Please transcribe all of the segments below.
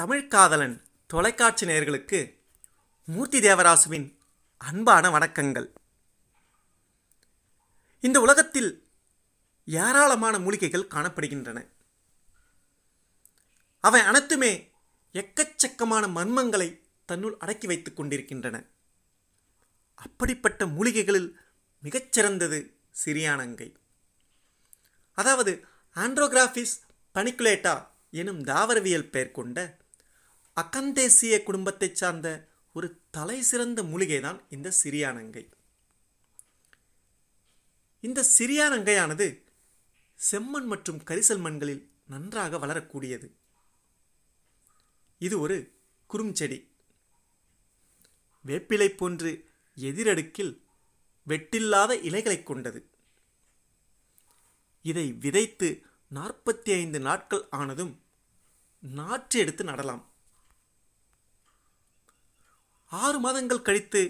தமிழ்காதலன் தொலைக்காட்சி நேயர்களுக்கு மூர்த்தி தேவராசுவின் அன்பான வணக்கங்கள் இந்த உலகத்தில் ஏராளமான மூலிகைகள் காணப்படுகின்றன அவை அனைத்துமே எக்கச்சக்கமான மர்மங்களை தன்னுள் அடக்கி வைத்துக் கொண்டிருக்கின்றன அப்படிப்பட்ட மூலிகைகளில் மிகச்சிறந்தது சிரியானங்கை அதாவது ஆண்ட்ரோகிராஃபிஸ் பனிக்குலேட்டா எனும் தாவரவியல் பெயர் கொண்ட அகந்தேசிய குடும்பத்தைச் சார்ந்த ஒரு தலை சிறந்த மூலிகை தான் இந்த சிறியானங்கை இந்த சிறியானங்கையானது செம்மண் மற்றும் கரிசல் மண்களில் நன்றாக வளரக்கூடியது இது ஒரு குறுஞ்செடி வேப்பிலை போன்று எதிரடுக்கில் வெட்டில்லாத இலைகளை கொண்டது இதை விதைத்து நாற்பத்தி ஐந்து நாட்கள் ஆனதும் நாற்று எடுத்து நடலாம் ஆறு மாதங்கள் கழித்து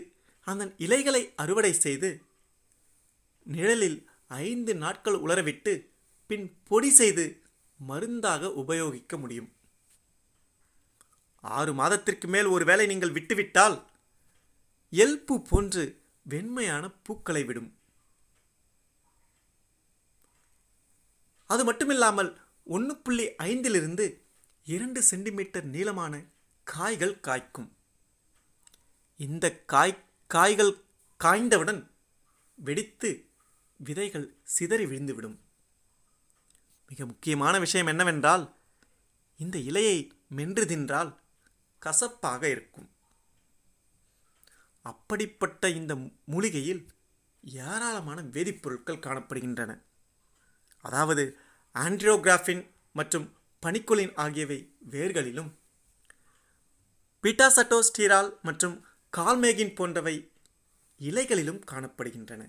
அதன் இலைகளை அறுவடை செய்து நிழலில் ஐந்து நாட்கள் உலரவிட்டு பின் பொடி செய்து மருந்தாக உபயோகிக்க முடியும் ஆறு மாதத்திற்கு மேல் ஒரு வேலை நீங்கள் விட்டுவிட்டால் எல்பு போன்று வெண்மையான பூக்களை விடும் அது மட்டுமில்லாமல் ஒன்று புள்ளி ஐந்திலிருந்து இரண்டு சென்டிமீட்டர் நீளமான காய்கள் காய்க்கும் இந்த காய் காய்கள் காய்ந்தவுடன் வெடித்து விதைகள் சிதறி விழுந்துவிடும் மிக முக்கியமான விஷயம் என்னவென்றால் இந்த இலையை மென்று தின்றால் கசப்பாக இருக்கும் அப்படிப்பட்ட இந்த மூலிகையில் ஏராளமான வேதிப்பொருட்கள் காணப்படுகின்றன அதாவது ஆண்ட்ரியோகிராஃபின் மற்றும் பனிக்கொலின் ஆகியவை வேர்களிலும் பீட்டாசட்டோஸ்டீரால் மற்றும் கால்மேகின் போன்றவை இலைகளிலும் காணப்படுகின்றன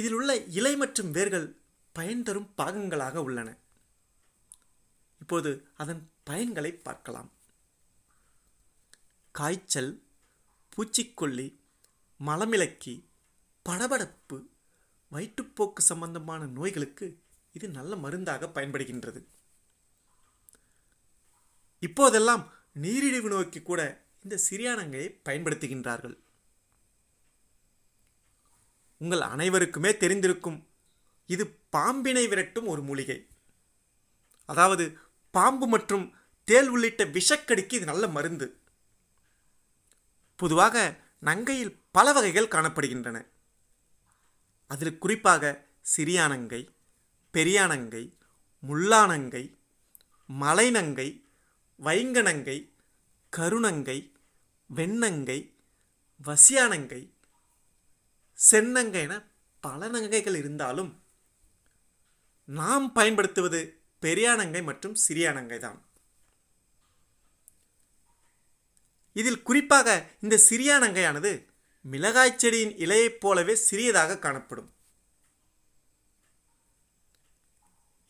இதில் உள்ள இலை மற்றும் வேர்கள் பயன் தரும் பாகங்களாக உள்ளன இப்போது அதன் பயன்களை பார்க்கலாம் காய்ச்சல் பூச்சிக்கொல்லி மலமிளக்கி படபடப்பு வயிற்றுப்போக்கு சம்பந்தமான நோய்களுக்கு இது நல்ல மருந்தாக பயன்படுகின்றது இப்போதெல்லாம் நீரிழிவு நோய்க்கு கூட இந்த சிறியானங்கையை பயன்படுத்துகின்றார்கள் உங்கள் அனைவருக்குமே தெரிந்திருக்கும் இது பாம்பினை விரட்டும் ஒரு மூலிகை அதாவது பாம்பு மற்றும் தேல் உள்ளிட்ட விஷக்கடிக்கு இது நல்ல மருந்து பொதுவாக நங்கையில் பல வகைகள் காணப்படுகின்றன அதில் குறிப்பாக சிறியானங்கை பெரியானங்கை முள்ளானங்கை மலைநங்கை வைங்கணங்கை கருணங்கை வெண்ணங்கை வசியானங்கை சென்னங்கை என பல நங்கைகள் இருந்தாலும் நாம் பயன்படுத்துவது பெரியானங்கை மற்றும் சிறியானங்கை தான் இதில் குறிப்பாக இந்த சிறியானங்கையானது மிளகாய் செடியின் இலையைப் போலவே சிறியதாக காணப்படும்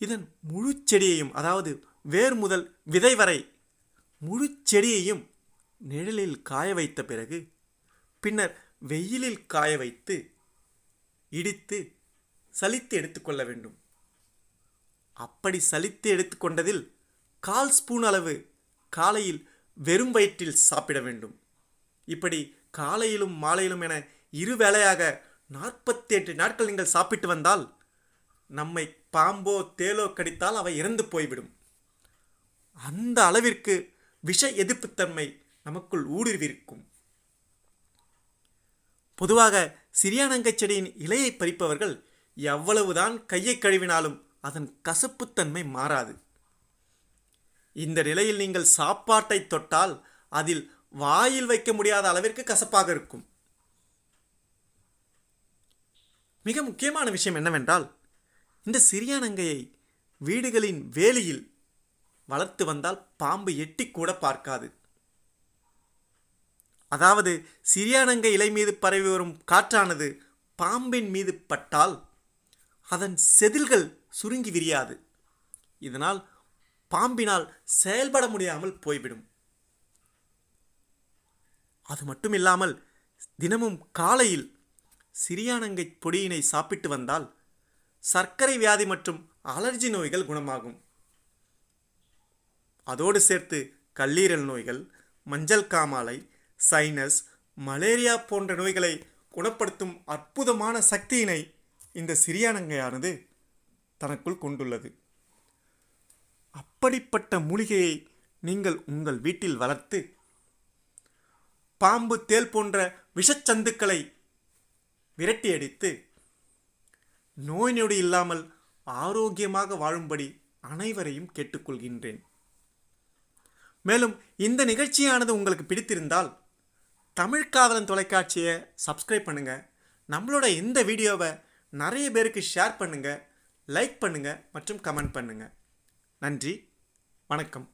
இதன் முழு செடியையும் அதாவது வேர் முதல் விதை வரை முழு செடியையும் நிழலில் காய வைத்த பிறகு பின்னர் வெயிலில் காய வைத்து இடித்து சலித்து எடுத்துக்கொள்ள வேண்டும் அப்படி சலித்து எடுத்துக்கொண்டதில் கால் ஸ்பூன் அளவு காலையில் வெறும் வயிற்றில் சாப்பிட வேண்டும் இப்படி காலையிலும் மாலையிலும் என இரு வேளையாக நாற்பத்தி எட்டு நாட்கள் நீங்கள் சாப்பிட்டு வந்தால் நம்மை பாம்போ தேலோ கடித்தால் அவை இறந்து போய்விடும் அந்த அளவிற்கு விஷ எதிர்ப்புத்தன்மை நமக்குள் ஊடுருவிருக்கும் பொதுவாக சிறியானங்கச் செடியின் இலையை பறிப்பவர்கள் எவ்வளவுதான் கையை கழுவினாலும் அதன் கசப்புத்தன்மை மாறாது இந்த நிலையில் நீங்கள் சாப்பாட்டை தொட்டால் அதில் வாயில் வைக்க முடியாத அளவிற்கு கசப்பாக இருக்கும் மிக முக்கியமான விஷயம் என்னவென்றால் இந்த சிறியானங்கையை வீடுகளின் வேலியில் வளர்த்து வந்தால் பாம்பு எட்டி கூட பார்க்காது அதாவது சிறியானங்க இலை மீது பரவி வரும் காற்றானது பாம்பின் மீது பட்டால் அதன் செதில்கள் சுருங்கி விரியாது இதனால் பாம்பினால் செயல்பட முடியாமல் போய்விடும் அது மட்டும் இல்லாமல் தினமும் காலையில் சிறியானங்கை பொடியினை சாப்பிட்டு வந்தால் சர்க்கரை வியாதி மற்றும் அலர்ஜி நோய்கள் குணமாகும் அதோடு சேர்த்து கல்லீரல் நோய்கள் மஞ்சள் காமாலை சைனஸ் மலேரியா போன்ற நோய்களை குணப்படுத்தும் அற்புதமான சக்தியினை இந்த சிறியானங்கையானது தனக்குள் கொண்டுள்ளது அப்படிப்பட்ட மூலிகையை நீங்கள் உங்கள் வீட்டில் வளர்த்து பாம்பு தேல் போன்ற விஷச்சந்துக்களை விரட்டியடித்து நோய் நொடி இல்லாமல் ஆரோக்கியமாக வாழும்படி அனைவரையும் கேட்டுக்கொள்கின்றேன் மேலும் இந்த நிகழ்ச்சியானது உங்களுக்கு பிடித்திருந்தால் தமிழ் காதலன் தொலைக்காட்சியை சப்ஸ்கிரைப் பண்ணுங்கள் நம்மளோட இந்த வீடியோவை நிறைய பேருக்கு ஷேர் பண்ணுங்கள் லைக் பண்ணுங்கள் மற்றும் கமெண்ட் பண்ணுங்கள் நன்றி வணக்கம்